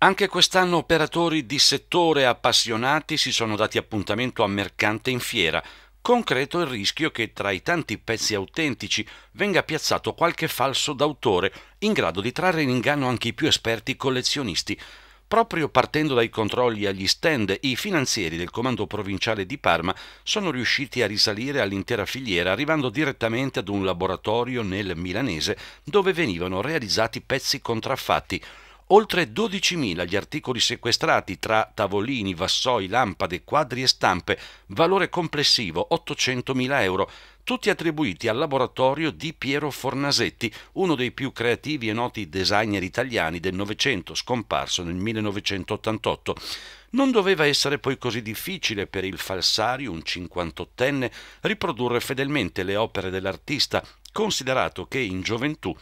Anche quest'anno operatori di settore appassionati si sono dati appuntamento a Mercante in fiera, concreto il rischio che tra i tanti pezzi autentici venga piazzato qualche falso d'autore, in grado di trarre in inganno anche i più esperti collezionisti. Proprio partendo dai controlli agli stand, i finanzieri del comando provinciale di Parma sono riusciti a risalire all'intera filiera, arrivando direttamente ad un laboratorio nel Milanese dove venivano realizzati pezzi contraffatti oltre 12.000 gli articoli sequestrati tra tavolini, vassoi, lampade, quadri e stampe, valore complessivo 800.000 euro, tutti attribuiti al laboratorio di Piero Fornasetti, uno dei più creativi e noti designer italiani del Novecento, scomparso nel 1988. Non doveva essere poi così difficile per il falsario, un 58enne, riprodurre fedelmente le opere dell'artista, considerato che in gioventù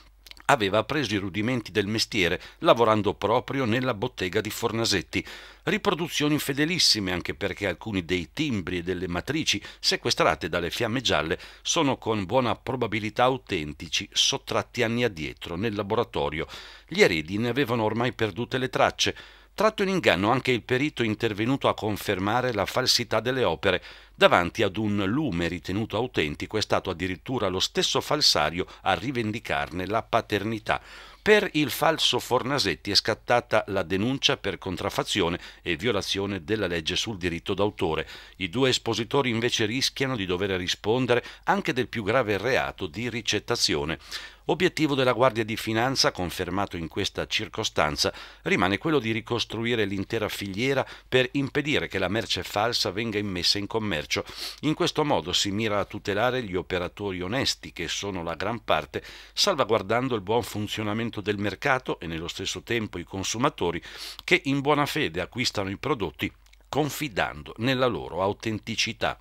aveva preso i rudimenti del mestiere lavorando proprio nella bottega di Fornasetti. Riproduzioni fedelissime anche perché alcuni dei timbri e delle matrici sequestrate dalle fiamme gialle sono con buona probabilità autentici sottratti anni addietro nel laboratorio. Gli eredi ne avevano ormai perdute le tracce. Tratto in inganno anche il perito intervenuto a confermare la falsità delle opere, Davanti ad un lume ritenuto autentico è stato addirittura lo stesso falsario a rivendicarne la paternità. Per il falso Fornasetti è scattata la denuncia per contraffazione e violazione della legge sul diritto d'autore. I due espositori invece rischiano di dover rispondere anche del più grave reato di ricettazione. Obiettivo della Guardia di Finanza, confermato in questa circostanza, rimane quello di ricostruire l'intera filiera per impedire che la merce falsa venga immessa in commercio commercio. In questo modo si mira a tutelare gli operatori onesti, che sono la gran parte, salvaguardando il buon funzionamento del mercato e nello stesso tempo i consumatori che in buona fede acquistano i prodotti confidando nella loro autenticità.